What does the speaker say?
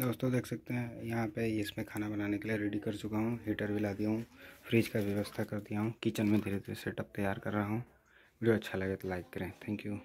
दोस्तों देख सकते हैं यहाँ पे इसमें खाना बनाने के लिए रेडी कर चुका हूँ हीटर भी ला दिया हूँ फ्रिज का व्यवस्था कर दिया हूँ किचन में धीरे धीरे सेटअप तैयार कर रहा हूँ वीडियो अच्छा लगे तो लाइक करें थैंक यू